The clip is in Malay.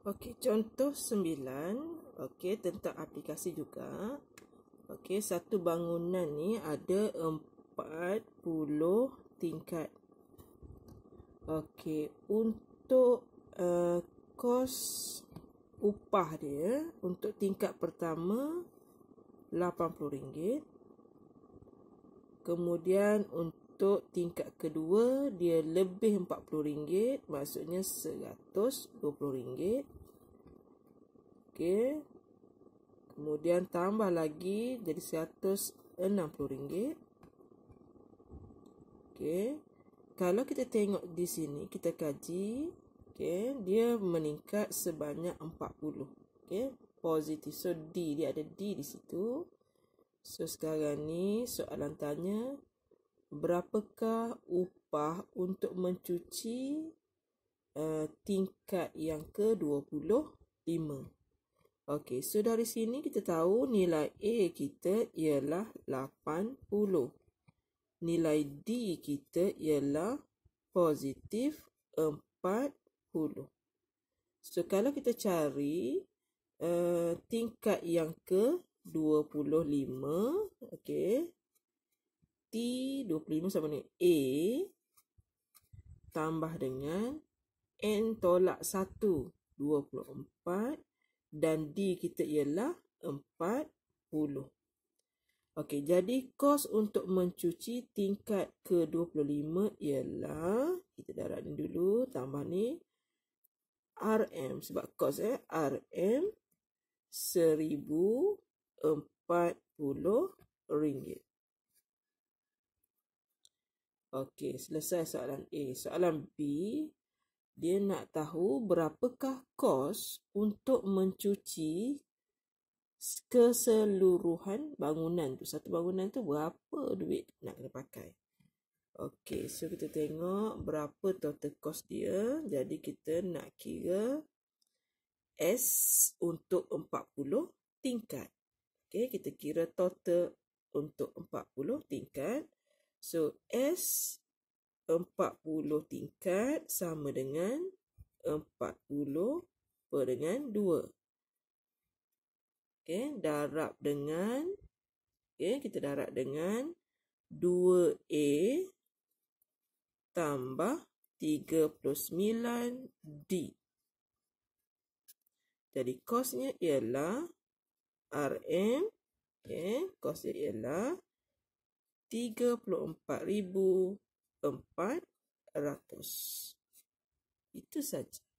Okey, contoh sembilan. Okey, tentang aplikasi juga. Okey, satu bangunan ni ada empat puluh tingkat. Okey, untuk uh, kos upah dia untuk tingkat pertama lapan puluh ringgit Kemudian untuk untuk tingkat kedua dia lebih RM40 maksudnya RM120 okey kemudian tambah lagi jadi RM160 okey kalau kita tengok di sini kita kaji okey dia meningkat sebanyak 40 okey positif so D dia ada D di situ So sekarang ni soalan tanya berapakah upah untuk mencuci uh, tingkat yang ke-25. Okey, so dari sini kita tahu nilai A kita ialah 80. Nilai D kita ialah positif 40. So kalau kita cari uh, tingkat yang ke-25, okey, T 25 sama dengan A tambah dengan N tolak 1, 24 dan D kita ialah 40. Okey, jadi kos untuk mencuci tingkat ke-25 ialah kita darat ni dulu tambah ni RM sebab kos eh RM 1040 ringgit. Okey, selesai soalan A. Soalan B, dia nak tahu berapakah kos untuk mencuci keseluruhan bangunan tu. Satu bangunan tu berapa duit nak kena pakai. Okey, so kita tengok berapa total kos dia. Jadi kita nak kira S untuk 40 tingkat. Okey, kita kira total untuk 40 tingkat. So, S 40 tingkat sama dengan 40 per dengan 2. Okay, darab dengan, okay, kita darab dengan 2A tambah 39D. Jadi, kosnya ialah RM, okay, kosnya ialah 39 34,400. Itu saja.